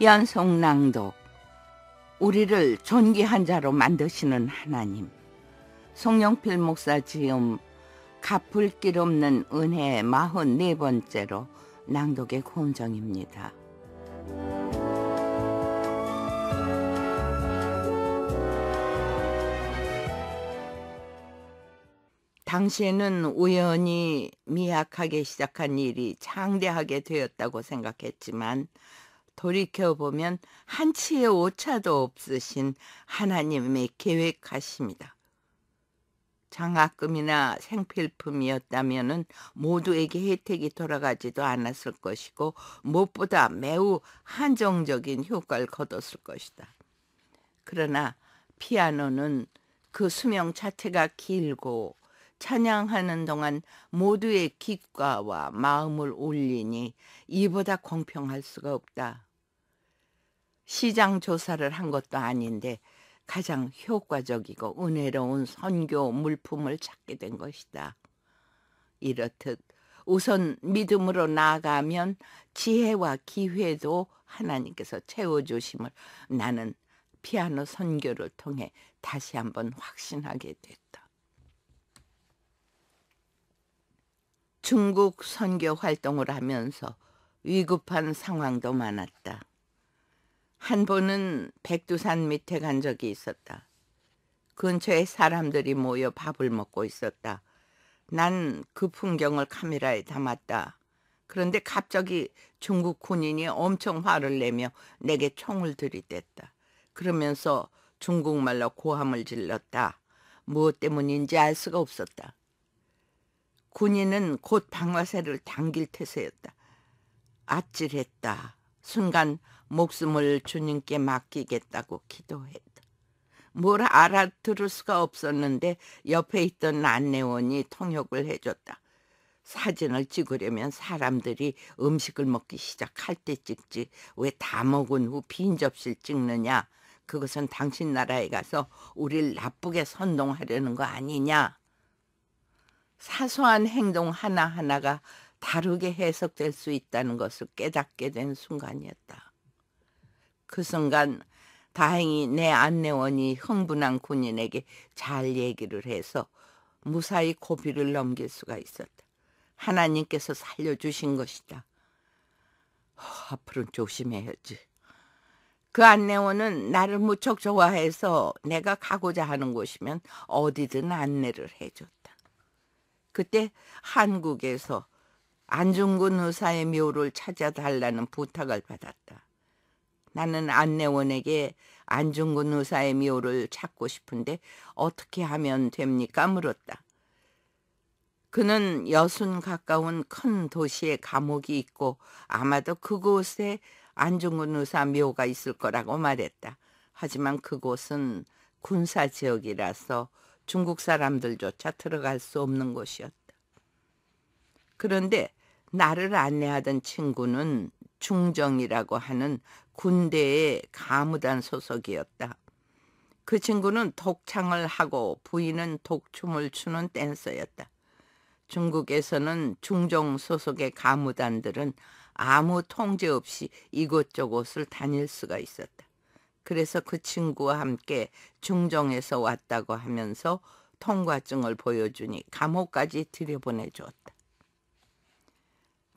연속 낭독 우리를 존귀한 자로 만드시는 하나님 송영필 목사 지음 갚을 길 없는 은혜 44번째로 낭독의 공정입니다. 당시에는 우연히 미약하게 시작한 일이 창대하게 되었다고 생각했지만 돌이켜보면 한치의 오차도 없으신 하나님의 계획하십니다. 장학금이나 생필품이었다면 모두에게 혜택이 돌아가지도 않았을 것이고 무엇보다 매우 한정적인 효과를 거뒀을 것이다. 그러나 피아노는 그 수명 자체가 길고 찬양하는 동안 모두의 귓가와 마음을 울리니 이보다 공평할 수가 없다. 시장 조사를 한 것도 아닌데 가장 효과적이고 은혜로운 선교 물품을 찾게 된 것이다. 이렇듯 우선 믿음으로 나아가면 지혜와 기회도 하나님께서 채워주심을 나는 피아노 선교를 통해 다시 한번 확신하게 됐다. 중국 선교 활동을 하면서 위급한 상황도 많았다. 한 번은 백두산 밑에 간 적이 있었다. 근처에 사람들이 모여 밥을 먹고 있었다. 난 그 풍경을 카메라에 담았다. 그런데 갑자기 중국 군인이 엄청 화를 내며 내게 총을 들이댔다. 그러면서 중국말로 고함을 질렀다. 무엇 때문인지 알 수가 없었다. 군인은 곧 방화쇠를 당길 태세였다. 아찔했다. 순간 목숨을 주님께 맡기겠다고 기도했다. 뭘 알아들을 수가 없었는데 옆에 있던 안내원이 통역을 해줬다. 사진을 찍으려면 사람들이 음식을 먹기 시작할 때 찍지 왜 다 먹은 후 빈 접시를 찍느냐 그것은 당신 나라에 가서 우릴 나쁘게 선동하려는 거 아니냐 사소한 행동 하나하나가 다르게 해석될 수 있다는 것을 깨닫게 된 순간이었다. 그 순간 다행히 내 안내원이 흥분한 군인에게 잘 얘기를 해서 무사히 고비를 넘길 수가 있었다. 하나님께서 살려주신 것이다. 어, 앞으로는 조심해야지. 그 안내원은 나를 무척 좋아해서 내가 가고자 하는 곳이면 어디든 안내를 해줬다. 그때 한국에서 안중근 의사의 묘를 찾아달라는 부탁을 받았다. 나는 안내원에게 안중근 의사의 묘를 찾고 싶은데 어떻게 하면 됩니까? 물었다. 그는 여순 가까운 큰 도시에 감옥이 있고 아마도 그곳에 안중근 의사 묘가 있을 거라고 말했다. 하지만 그곳은 군사 지역이라서 중국 사람들조차 들어갈 수 없는 곳이었다. 그런데 나를 안내하던 친구는 중정이라고 하는 군대의 가무단 소속이었다. 그 친구는 독창을 하고 부인은 독춤을 추는 댄서였다. 중국에서는 중정 소속의 가무단들은 아무 통제 없이 이곳저곳을 다닐 수가 있었다. 그래서 그 친구와 함께 중정에서 왔다고 하면서 통과증을 보여주니 감옥까지 들여보내주었다.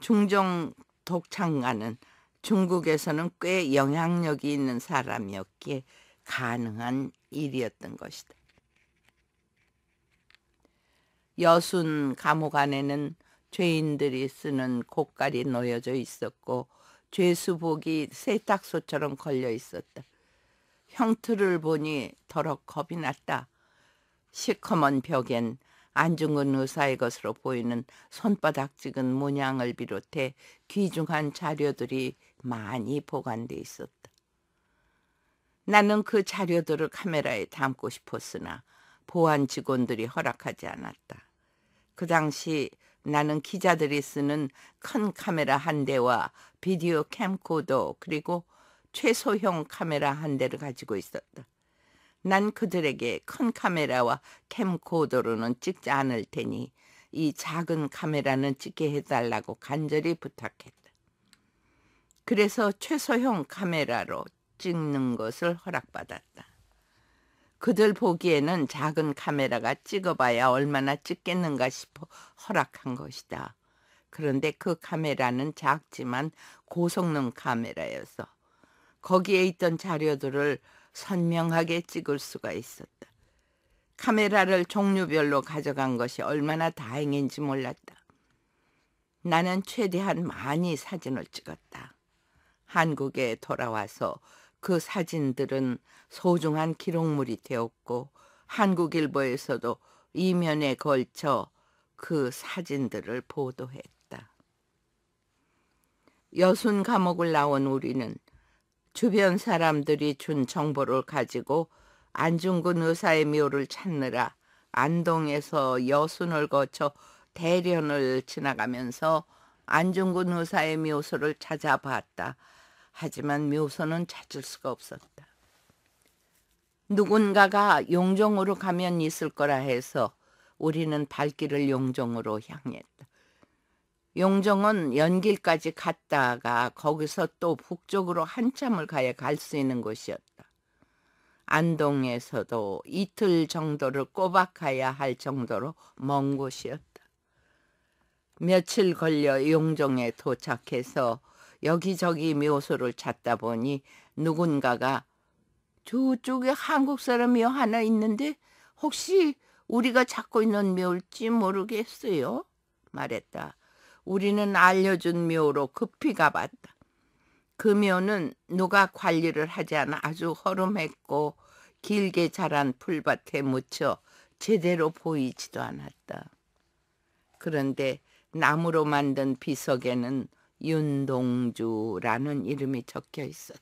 중종 독창가는 중국에서는 꽤 영향력이 있는 사람이었기에 가능한 일이었던 것이다. 여순 감옥 안에는 죄인들이 쓰는 고깔이 놓여져 있었고 죄수복이 세탁소처럼 걸려 있었다. 형태를 보니 더러 겁이 났다. 시커먼 벽엔 안중근 의사의 것으로 보이는 손바닥 찍은 문양을 비롯해 귀중한 자료들이 많이 보관돼 있었다. 나는 그 자료들을 카메라에 담고 싶었으나 보안 직원들이 허락하지 않았다. 그 당시 나는 기자들이 쓰는 큰 카메라 한 대와 비디오 캠코더 그리고 최소형 카메라 한 대를 가지고 있었다. 난 그들에게 큰 카메라와 캠코더로는 찍지 않을 테니 이 작은 카메라는 찍게 해달라고 간절히 부탁했다. 그래서 최소형 카메라로 찍는 것을 허락받았다. 그들 보기에는 작은 카메라가 찍어봐야 얼마나 찍겠는가 싶어 허락한 것이다. 그런데 그 카메라는 작지만 고성능 카메라여서 거기에 있던 자료들을 선명하게 찍을 수가 있었다. 카메라를 종류별로 가져간 것이 얼마나 다행인지 몰랐다. 나는 최대한 많이 사진을 찍었다. 한국에 돌아와서 그 사진들은 소중한 기록물이 되었고 한국일보에서도 이면에 걸쳐 그 사진들을 보도했다. 여순 감옥을 나온 우리는 주변 사람들이 준 정보를 가지고 안중근 의사의 묘를 찾느라 안동에서 여순을 거쳐 대련을 지나가면서 안중근 의사의 묘소를 찾아봤다. 하지만 묘소는 찾을 수가 없었다. 누군가가 용종으로 가면 있을 거라 해서 우리는 발길을 용종으로 향했다. 용정은 연길까지 갔다가 거기서 또 북쪽으로 한참을 가야 갈 수 있는 곳이었다. 안동에서도 이틀 정도를 꼬박 가야 할 정도로 먼 곳이었다. 며칠 걸려 용정에 도착해서 여기저기 묘소를 찾다 보니 누군가가 저쪽에 한국 사람이 하나 있는데 혹시 우리가 찾고 있는 묘일지 모르겠어요? 말했다. 우리는 알려준 묘로 급히 가봤다. 그 묘는 누가 관리를 하지 않아 아주 허름했고 길게 자란 풀밭에 묻혀 제대로 보이지도 않았다. 그런데 나무로 만든 비석에는 윤동주라는 이름이 적혀 있었다.